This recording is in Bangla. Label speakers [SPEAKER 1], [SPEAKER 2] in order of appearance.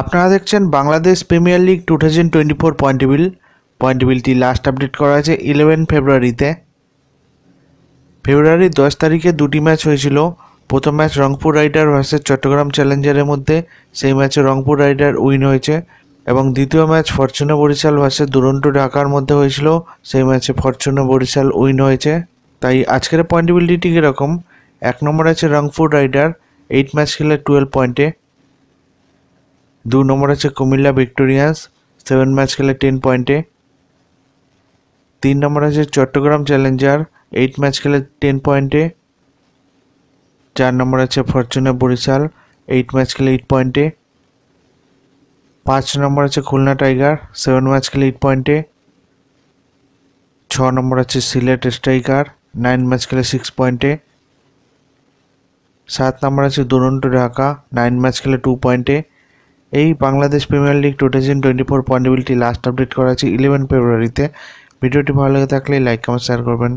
[SPEAKER 1] আপনারা দেখছেন Bangladesh Premier League two thousand twenty four point বিল পয়েন্ট বিলটি লাস্ট আপডেট করা হয়েছে ইলেভেন ফেব্রুয়ারিতে ফেব্রুয়ারির দশ তারিখে দুটি ম্যাচ হয়েছিল প্রথম match Rangpur Rider versus Chattogram চ্যালেঞ্জারের মধ্যে সেই ম্যাচে রংপুর রাইডার উইন হয়েছে এবং দ্বিতীয় ম্যাচ ফরচুনা বরিশাল ভার্সেস দুরন্ত ঢাকার মধ্যে হয়েছিল সেই ম্যাচে ফরচুনা বরিশাল উইন হয়েছে তাই আজকের পয়েন্ট বিলটি ঠিক এরকম এক নম্বর আছে রংপুর রাইডার এইট ম্যাচ খেলে টুয়েলভ পয়েন্টে দু নম্বর আছে কুমিল্লা ভিক্টোরিয়াস সেভেন ম্যাচ খেলে টেন পয়েন্টে তিন নম্বর আছে চট্টগ্রাম চ্যালেঞ্জার এইট ম্যাচ খেলে টেন পয়েন্টে চার নম্বর আছে ফরচুনা বরিশাল এইট ম্যাচ খেলে এইট পয়েন্টে পাঁচ নম্বর আছে খুলনা টাইগার সেভেন ম্যাচ খেলে এইট পয়েন্টে ছ নম্বর আছে সিলেট স্ট্রাইকার নাইন ম্যাচ খেলে সিক্স পয়েন্টে সাত নম্বর আছে দুরন্ত ঢাকা নাইন ম্যাচ খেলে টু পয়েন্টে এই Bangladesh Premier League two thousand twenty four পয়েন্টেবিলিটি লাস্ট আপডেট করা আছে ইলেভেন ফেব্রুয়ারিতে ভিডিওটি ভালো লেগে থাকলে লাইক কমেন্ট শেয়ার করবেন